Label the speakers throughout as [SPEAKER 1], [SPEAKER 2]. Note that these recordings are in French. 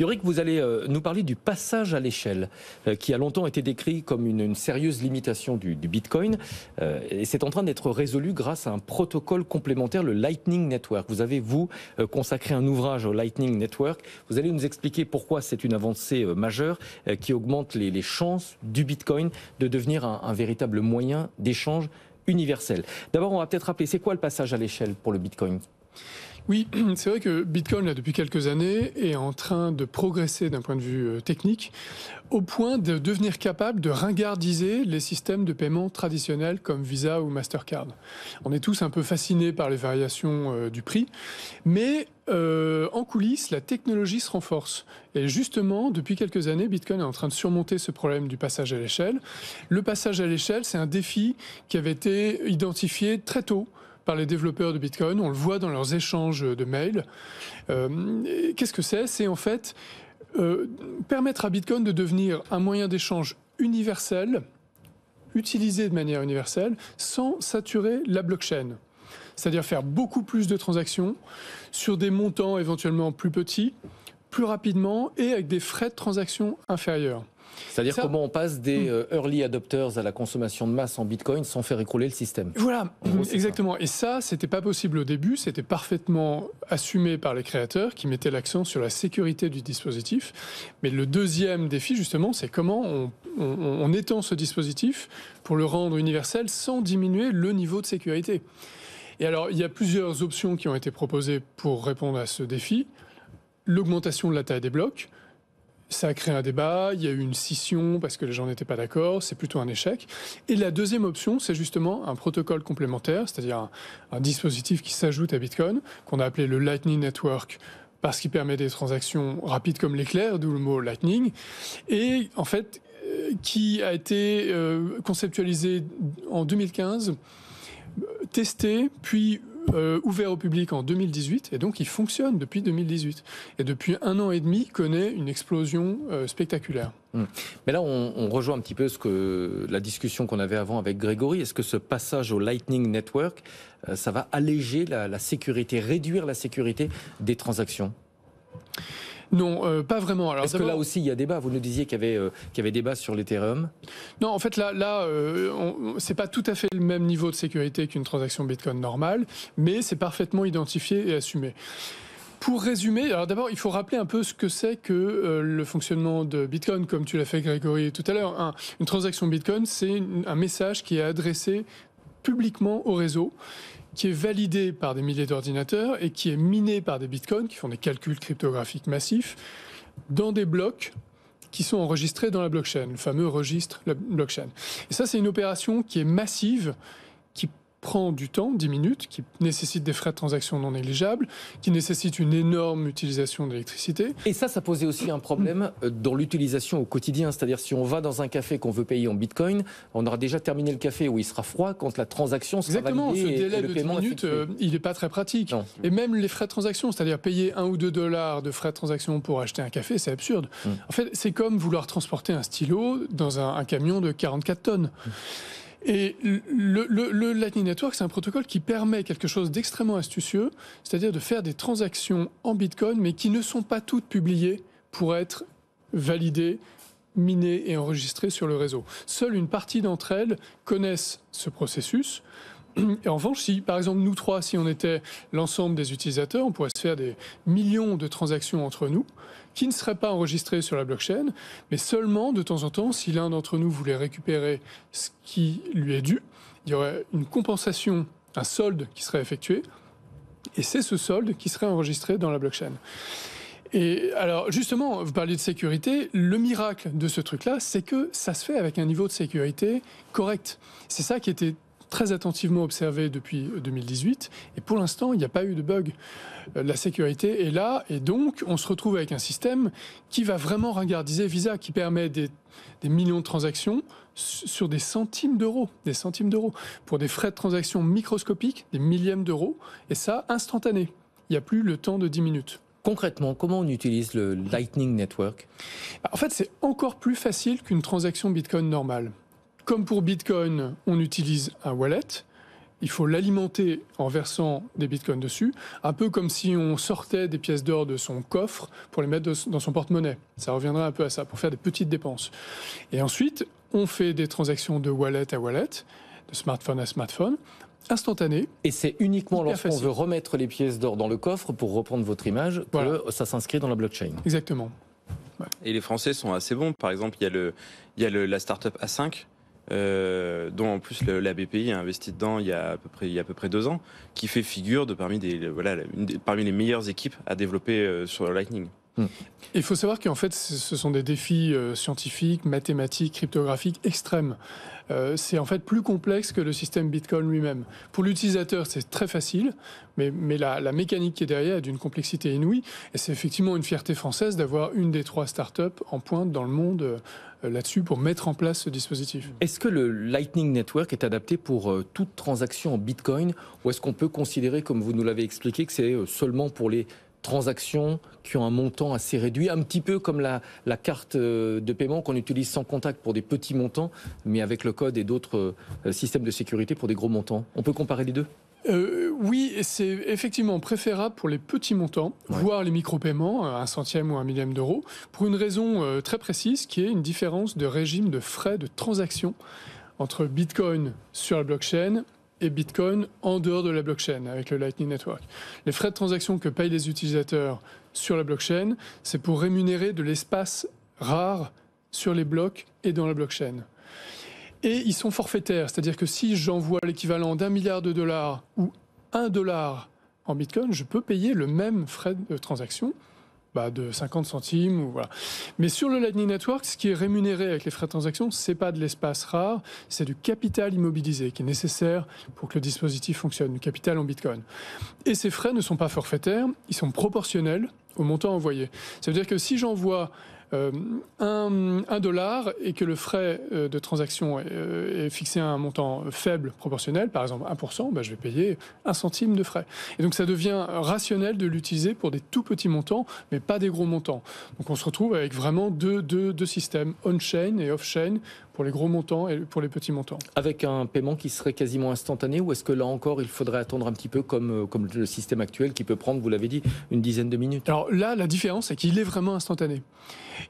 [SPEAKER 1] Yorick, vous allez euh, nous parler du passage à l'échelle, euh, qui a longtemps été décrit comme une, sérieuse limitation du, Bitcoin. Euh, et c'est en train d'être résolu grâce à un protocole complémentaire, le Lightning Network. Vous avez, vous, consacré un ouvrage au Lightning Network. Vous allez nous expliquer pourquoi c'est une avancée majeure qui augmente les, chances du Bitcoin de devenir un, un véritable moyen d'échange universel. D'abord, on va peut-être rappeler, c'est quoi le passage à l'échelle pour le Bitcoin
[SPEAKER 2] oui, c'est vrai que Bitcoin, là, depuis quelques années, est en train de progresser d'un point de vue euh, technique, au point de devenir capable de ringardiser les systèmes de paiement traditionnels comme Visa ou Mastercard. On est tous un peu fascinés par les variations euh, du prix, mais euh, en coulisses, la technologie se renforce. Et justement, depuis quelques années, Bitcoin est en train de surmonter ce problème du passage à l'échelle. Le passage à l'échelle, c'est un défi qui avait été identifié très tôt par les développeurs de Bitcoin, on le voit dans leurs échanges de mails. Euh, qu'est-ce que c'est C'est en fait euh, permettre à Bitcoin de devenir un moyen d'échange universel, utilisé de manière universelle, sans saturer la blockchain. C'est-à-dire faire beaucoup plus de transactions sur des montants éventuellement plus petits, plus rapidement et avec des frais de transaction inférieurs.
[SPEAKER 1] C'est-à-dire comment on passe des euh, early adopters à la consommation de masse en Bitcoin sans faire écrouler le système.
[SPEAKER 2] Voilà, exactement. Et ça, c'était pas possible au début. C'était parfaitement assumé par les créateurs qui mettaient l'accent sur la sécurité du dispositif. Mais le deuxième défi, justement, c'est comment on étend ce dispositif pour le rendre universel sans diminuer le niveau de sécurité. Et alors, il y a plusieurs options qui ont été proposées pour répondre à ce défi. L'augmentation de la taille des blocs, ça a créé un débat, il y a eu une scission parce que les gens n'étaient pas d'accord, c'est plutôt un échec. Et la deuxième option, c'est justement un protocole complémentaire, c'est-à-dire un, dispositif qui s'ajoute à Bitcoin, qu'on a appelé le Lightning Network parce qu'il permet des transactions rapides comme l'éclair, d'où le mot Lightning. Et en fait, euh, qui a été euh, conceptualisé en 2015, testé, puis euh, ouvert au public en 2018 et donc il fonctionne depuis 2018. Et depuis un an et demi connaît une explosion euh, spectaculaire.
[SPEAKER 1] Mmh. Mais là, on, rejoint un petit peu ce que la discussion qu'on avait avant avec Grégory. Est-ce que ce passage au Lightning Network, euh, ça va alléger la sécurité, réduire la sécurité des transactions non, euh, pas vraiment. Est-ce que là aussi il y a débat Vous nous disiez qu'il y, avait, euh, y avait débat sur l'Ethereum.
[SPEAKER 2] Non, en fait là, là euh, n'est c'est pas tout à fait le même niveau de sécurité qu'une transaction Bitcoin normale, mais c'est parfaitement identifié et assumé. Pour résumer, alors d'abord, il faut rappeler un peu ce que c'est que le fonctionnement de Bitcoin, comme tu l'as fait, Grégory, tout à l'heure. Hein. une transaction Bitcoin, c'est un message qui est adressé publiquement au réseau qui est validé par des milliers d'ordinateurs et qui est miné par des bitcoins, qui font des calculs cryptographiques massifs, dans des blocs qui sont enregistrés dans la blockchain, le fameux registre la blockchain. Et ça, c'est une opération qui est massive, prend du temps, 10 minutes, qui nécessite des frais de transaction non négligeables, qui nécessite une énorme utilisation d'électricité. Et ça, ça
[SPEAKER 1] posait aussi un problème euh, dans l'utilisation au quotidien. C'est-à-dire, si on va dans un café qu'on veut payer en bitcoin, on aura déjà terminé le café où il sera froid quand la transaction sera Exactement, Exactement, ce délai de 10 minutes, euh,
[SPEAKER 2] il n'est pas très pratique. Et même les frais de transaction, c'est-à-dire payer 1 ou 2 dollars de frais de transaction pour acheter un café, c'est absurde. Mm. En fait, c'est comme vouloir transporter un stylo dans un, camion de 44 tonnes. Et le, Lightning Network, c'est un protocole qui permet quelque chose d'extrêmement astucieux, c'est-à-dire de faire des transactions en Bitcoin, mais qui ne sont pas toutes publiées pour être validées, minées et enregistrées sur le réseau. Seule une partie d'entre elles connaissent ce processus. Et en revanche, si par exemple nous trois, si on était l'ensemble des utilisateurs, on pourrait se faire des millions de transactions entre nous qui ne seraient pas enregistrées sur la blockchain, mais seulement de temps en temps, si l'un d'entre nous voulait récupérer ce qui lui est dû, il y aurait une compensation, un solde qui serait effectué, et c'est ce solde qui serait enregistré dans la blockchain. Et alors, justement, vous parliez de sécurité. Le miracle de ce truc-là, c'est que ça se fait avec un niveau de sécurité correct. C'est ça qui était très attentivement observé depuis 2018. Euh, et pour l'instant, il n'y a pas eu de bug. Euh, la sécurité est là. Et donc, on se retrouve avec un système qui va vraiment ringardiser Visa, qui permet des, des millions de transactions sur des centimes d'euros, des centimes d'euros, pour des frais de transaction microscopiques, des millièmes d'euros, et ça instantané. Il n'y a plus le temps de 10 minutes. Concrètement, comment on utilise le Lightning Network En fait, c'est encore plus facile qu'une transaction Bitcoin normale. Comme pour Bitcoin, on utilise un wallet. Il faut l'alimenter en versant des bitcoins dessus, un peu comme si on sortait des pièces d'or de son coffre pour les mettre dans son porte-monnaie. Ça reviendrait un peu à ça, pour faire des petites dépenses. Et ensuite, on fait des transactions de wallet à wallet, de smartphone à smartphone, instantanées. Et c'est uniquement lorsqu'on veut
[SPEAKER 1] remettre les pièces d'or dans le coffre, pour reprendre votre image, que ça s'inscrit dans la blockchain.
[SPEAKER 2] Exactement.
[SPEAKER 3] Et les Français sont assez bons. Par exemple, il y a, le, il y la startup A5 euh, dont en plus le, la BPI a investi dedans il y a à peu près, il y a à peu près deux ans, qui fait figure de parmi, des, voilà, parmi les meilleures équipes à développer euh, sur le Lightning.
[SPEAKER 2] Hmm. Il faut savoir qu'en fait, ce sont des défis euh, scientifiques, mathématiques, cryptographiques extrêmes. Euh, c'est en fait plus complexe que le système Bitcoin lui-même. Pour l'utilisateur, c'est très facile, mais, mais la, mécanique qui est derrière est d'une complexité inouïe. Et c'est effectivement une fierté française d'avoir une des trois startups en pointe dans le monde euh, là-dessus pour mettre en place ce dispositif. Est-ce que
[SPEAKER 1] le Lightning Network est adapté pour toute transaction en Bitcoin ou est-ce qu'on peut considérer, comme vous nous l'avez expliqué, que c'est seulement pour les transactions qui ont un montant assez réduit, un petit peu comme la, carte euh, de paiement qu'on utilise sans contact pour des petits montants, mais avec le code et d'autres euh, systèmes de sécurité pour des gros montants. On peut comparer les deux
[SPEAKER 2] euh, oui, c'est effectivement préférable pour les petits montants, voire les micro-paiements, un centième ou un millième d'euros, pour une raison très précise qui est une différence de régime de frais de transaction entre Bitcoin sur la blockchain et Bitcoin en dehors de la blockchain avec le Lightning Network. Les frais de transaction que payent les utilisateurs sur la blockchain, c'est pour rémunérer de l'espace rare sur les blocs et dans la blockchain. Et ils sont forfaitaires, c'est-à-dire que si j'envoie l'équivalent d'un milliard de dollars ou un dollar en Bitcoin, je peux payer le même frais de transaction bah, de 50 centimes. Ou voilà. Mais sur le Lightning Network, ce qui est rémunéré avec les frais de transaction, c'est pas de l'espace rare, c'est du capital immobilisé qui est nécessaire pour que le dispositif fonctionne, du capital en Bitcoin. Et ces frais ne sont pas forfaitaires, ils sont proportionnels au montant envoyé. Ça veut dire que si j'envoie euh, un dollar et que le frais euh, de transaction euh, est, fixé à un montant faible proportionnel, par exemple 1%, bah, je vais payer un centime de frais. Et donc ça devient rationnel de l'utiliser pour des tout petits montants, mais pas des gros montants. Donc on se retrouve avec vraiment deux, deux, deux systèmes, on-chain et off-chain, pour les gros montants et pour les petits montants.
[SPEAKER 1] Avec un paiement qui serait quasiment instantané ou est-ce que là encore il faudrait attendre un petit peu comme, euh, comme le système actuel qui peut prendre, vous l'avez dit, une dizaine de minutes Alors
[SPEAKER 2] là, la différence c'est qu'il est vraiment instantané.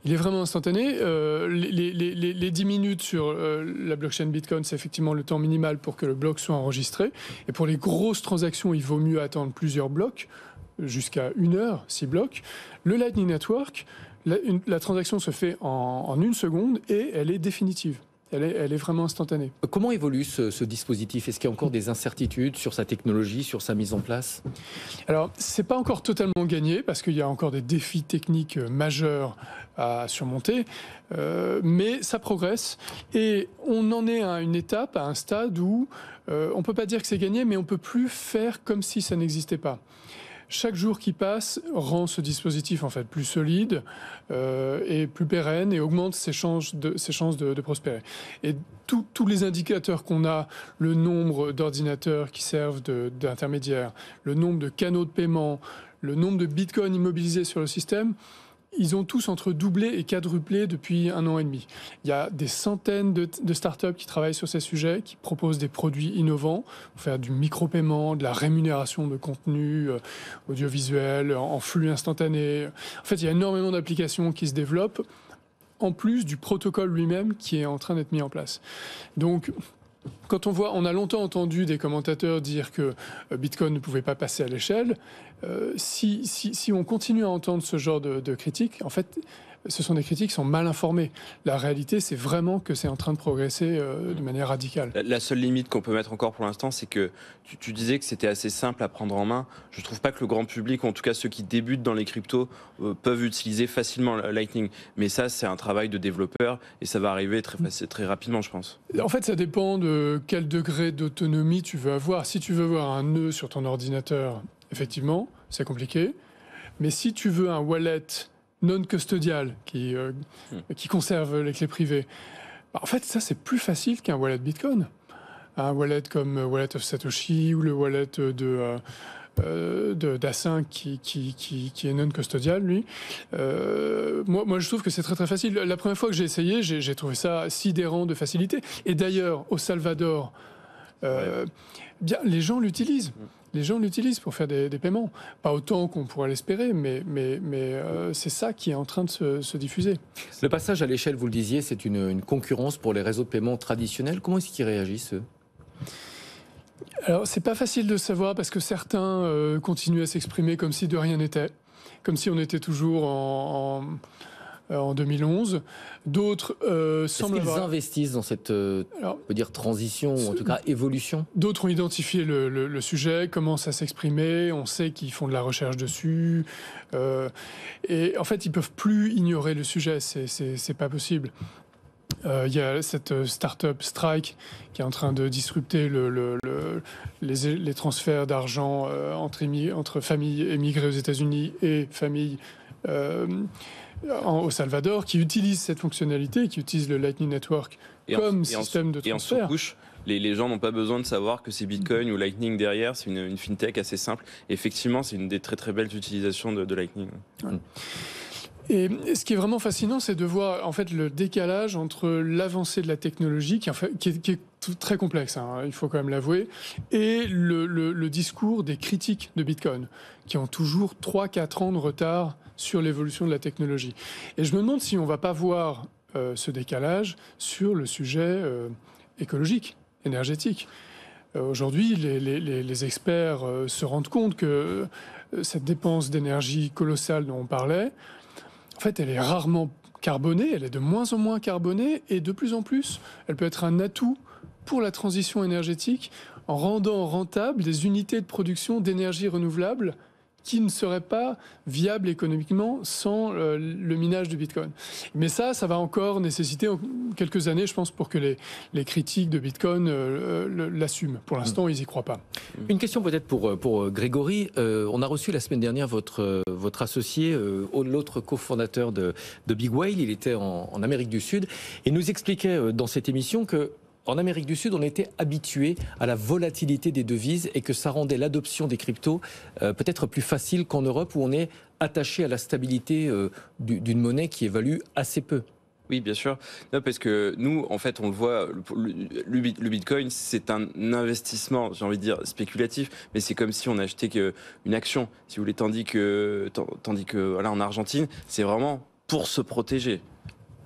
[SPEAKER 2] Il est vraiment instantané. Euh, les, les, 10 minutes sur euh, la blockchain Bitcoin, c'est effectivement le temps minimal pour que le bloc soit enregistré. Et pour les grosses transactions, il vaut mieux attendre plusieurs blocs jusqu'à une heure, six blocs. Le Lightning Network, la, transaction se fait en, une seconde et elle est définitive. Elle est, vraiment instantanée.
[SPEAKER 1] Comment évolue ce, dispositif Est-ce qu'il y a encore des incertitudes sur sa technologie, sur sa mise en place
[SPEAKER 2] Alors, ce n'est pas encore totalement gagné parce qu'il y a encore des défis techniques euh, majeurs à surmonter, euh, mais ça progresse et on en est à une étape, à un stade où euh, on ne peut pas dire que c'est gagné, mais on ne peut plus faire comme si ça n'existait pas. Chaque jour qui passe rend ce dispositif en fait plus solide euh, et plus pérenne et augmente ses chances de, ses chances de prospérer. Et tous les indicateurs qu'on a, le nombre d'ordinateurs qui servent d'intermédiaires, le nombre de canaux de paiement, le nombre de bitcoins immobilisés sur le système, ils ont tous entre doublé et quadruplé depuis un an et demi. Il y a des centaines de, startups qui travaillent sur ces sujets, qui proposent des produits innovants, faire du micro-paiement, de la rémunération de contenu euh, audiovisuel en, flux instantané. En fait, il y a énormément d'applications qui se développent, en plus du protocole lui-même qui est en train d'être mis en place. Donc, quand on voit, on a longtemps entendu des commentateurs dire que euh, Bitcoin ne pouvait pas passer à l'échelle. Euh, si, si, on continue à entendre ce genre de, critiques, en fait, ce sont des critiques qui sont mal informées. La réalité, c'est vraiment que c'est en train de progresser euh, de manière radicale.
[SPEAKER 3] La, seule limite qu'on peut mettre encore pour l'instant, c'est que tu, disais que c'était assez simple à prendre en main. Je ne trouve pas que le grand public, en tout cas ceux qui débutent dans les cryptos, euh, peuvent utiliser facilement Lightning. Mais ça, c'est un travail de développeur et ça va arriver très, très rapidement, je pense.
[SPEAKER 2] En fait, ça dépend de quel degré d'autonomie tu veux avoir. Si tu veux avoir un nœud sur ton ordinateur effectivement, c'est compliqué. Mais si tu veux un wallet non custodial qui, euh, hmm. conserve les clés privées, bah, en fait, ça, c'est plus facile qu'un wallet Bitcoin. Un wallet comme euh, Wallet of Satoshi ou le wallet de. Euh, d'Assin qui, est non custodial, lui. moi, je trouve que c'est très très facile. La première fois que j'ai essayé, j'ai trouvé ça sidérant de facilité. Et d'ailleurs, au Salvador, bien, les gens l'utilisent. Hmm les gens l'utilisent pour faire des, paiements. Pas autant qu'on pourrait l'espérer, mais, euh, c'est ça qui est en train de se, diffuser.
[SPEAKER 1] Le passage à l'échelle, vous le disiez, c'est une, concurrence pour les réseaux de paiement traditionnels.
[SPEAKER 2] Comment est-ce qu'ils réagissent eux alors, c'est pas facile de savoir parce que certains euh, continuent à s'exprimer comme si de rien n'était, comme si on était toujours en euh, en 2011. D'autres euh, semblent est
[SPEAKER 1] investissent dans cette euh, on peut dire transition ou en tout cas évolution.
[SPEAKER 2] D'autres ont identifié le, sujet, commencent à s'exprimer. On sait qu'ils font de la recherche dessus. et en fait, ils peuvent plus ignorer le sujet. C'est c'est pas possible. Il y a cette start-up Strike qui est en train de disrupter le, les, transferts d'argent entre, familles émigrées aux États-Unis et familles au Salvador qui utilisent cette fonctionnalité, qui utilisent le Lightning Network comme système de
[SPEAKER 3] transfert. Et en sous les, les, gens n'ont pas besoin de savoir que c'est Bitcoin ou Lightning derrière, c'est une, fintech assez simple. effectivement, c'est une des très très belles utilisations de, Lightning.
[SPEAKER 2] Et ce qui est vraiment fascinant, c'est de voir en fait le décalage entre l'avancée de la technologie, qui est très complexe, hein, il faut quand même l'avouer, et le, discours des critiques de Bitcoin, qui ont toujours 3-4 ans de retard sur l'évolution de la technologie. Et je me demande si on ne va pas voir euh, ce décalage sur le sujet euh, écologique, énergétique. Euh, aujourd'hui, les, experts se rendent compte que cette dépense d'énergie colossale dont on parlait, en fait, elle est rarement carbonée, elle est de moins en moins carbonée et de plus en plus, elle peut être un atout pour la transition énergétique en rendant rentables des unités de production d'énergie renouvelable qui ne seraient pas viables économiquement sans euh, le, minage du Bitcoin. Mais ça, ça va encore nécessiter quelques années, je pense, pour que les, critiques de Bitcoin euh, euh, l'assument. Pour l'instant, ils n'y croient pas.
[SPEAKER 1] Une question peut-être pour, pour Grégory. on a reçu la semaine dernière votre, votre associé, l'autre cofondateur de, de Big Whale. Il était en, en Amérique du Sud et nous expliquait dans cette émission que en Amérique du Sud, on était habitué à la volatilité des devises et que ça rendait l'adoption des cryptos euh, peut-être plus facile qu'en Europe où on est attaché à la stabilité euh, d'une monnaie qui évalue assez peu.
[SPEAKER 3] Oui, bien sûr. parce que nous, en fait, on le voit, le Bitcoin, c'est un investissement, j'ai envie de dire, spéculatif, mais c'est comme si on achetait une action, si vous voulez, tandis que, tandis que en Argentine, c'est vraiment pour se protéger.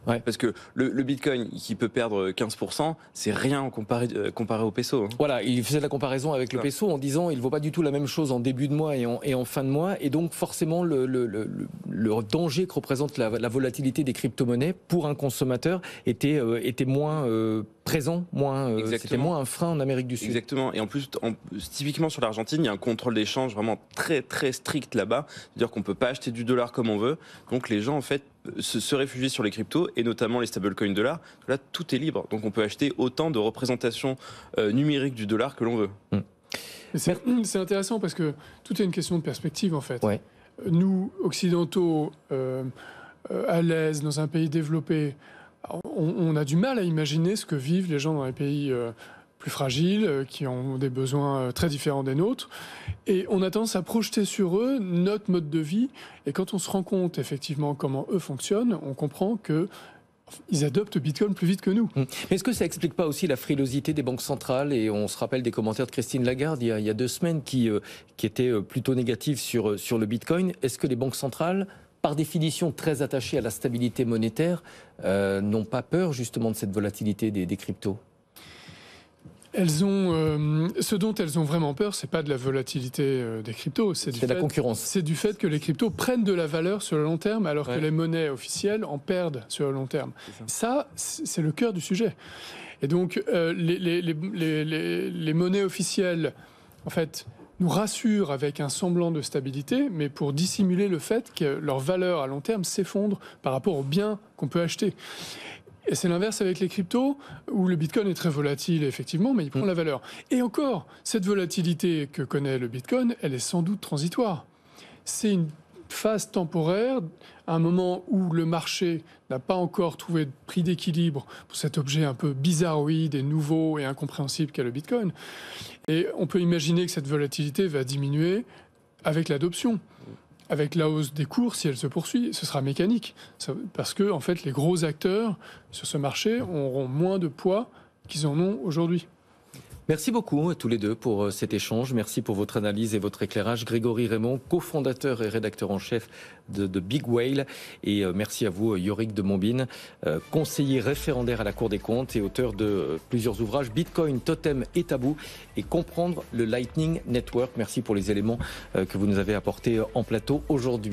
[SPEAKER 3] Parce que le, Bitcoin qui peut perdre 15%, c'est rien comparé, euh, comparé au peso. Hein. Voilà, il faisait la comparaison avec le
[SPEAKER 1] peso en disant il ne vaut pas du tout la même chose en début de mois et en, fin de mois. Et donc forcément, le, le, danger que représente la,
[SPEAKER 3] volatilité des crypto-monnaies pour un consommateur était, euh, était moins euh, présent, moins, c'était moins un frein en Amérique du Sud. Exactement. Et en plus, typiquement sur l'Argentine, il y a un contrôle d'échange vraiment très très strict là-bas. C'est-à-dire qu'on ne peut pas acheter du dollar comme on veut. Donc les gens, en fait, se, réfugier sur les cryptos et notamment les stablecoins dollars. Là, tout est libre. Donc on peut acheter autant de représentations euh, numériques du dollar que l'on veut. Mm.
[SPEAKER 2] Mm, c'est intéressant parce que tout est une question de perspective en fait. Nous, occidentaux, euh, euh, à l'aise, dans un pays développé, on, a du mal à imaginer ce que vivent les gens dans les pays plus fragiles, euh, qui ont des besoins euh, très différents des nôtres. Et on a tendance à projeter sur eux notre mode de vie. Et quand on se rend compte effectivement comment eux fonctionnent, on comprend que ils adoptent Bitcoin plus vite que nous. Hum.
[SPEAKER 1] Mais est-ce que ça n'explique pas aussi la frilosité des banques centrales Et on se rappelle des commentaires de Christine Lagarde il y a, deux semaines qui, euh, étaient plutôt négatifs sur, le Bitcoin. Est-ce que les banques centrales, par définition très attachées à la stabilité monétaire, n'ont pas peur justement de cette volatilité des, des cryptos
[SPEAKER 2] elles ont, euh, ce dont elles ont vraiment peur, c'est pas de la volatilité euh, des cryptos, c'est du fait, la concurrence. C'est du fait que les cryptos prennent de la valeur sur le long terme, alors que les monnaies officielles en perdent sur le long terme. Ça, c'est le cœur du sujet. Et donc, euh, les, les monnaies officielles, en fait, nous rassurent avec un semblant de stabilité, mais pour dissimuler le fait que leur valeur à long terme s'effondre par rapport aux biens qu'on peut acheter. Et c'est l'inverse avec les cryptos, où le Bitcoin est très volatile, effectivement, mais il prend mm. la valeur. Et encore, cette volatilité que connaît le Bitcoin, elle est sans doute transitoire. C'est une phase temporaire, un moment où le marché n'a pas encore trouvé de prix d'équilibre pour cet objet un peu bizarroïde et nouveau et incompréhensible qu'est le Bitcoin. Et on peut imaginer que cette volatilité va diminuer avec l'adoption avec la hausse des cours, si elle se poursuit, ce sera mécanique. parce que, en fait, les gros acteurs sur ce marché auront moins de poids qu'ils en ont aujourd'hui.
[SPEAKER 1] Merci beaucoup tous les deux pour euh, cet échange. Merci pour votre analyse et votre éclairage. Grégory Raymond, cofondateur et rédacteur en chef de, Big Whale. Et euh, merci à vous, Yorick de Mombine, euh, conseiller référendaire à la Cour des comptes et auteur de plusieurs ouvrages Bitcoin, Totem et Tabou et comprendre le Lightning Network. Merci pour les éléments que vous nous avez apportés en plateau aujourd'hui.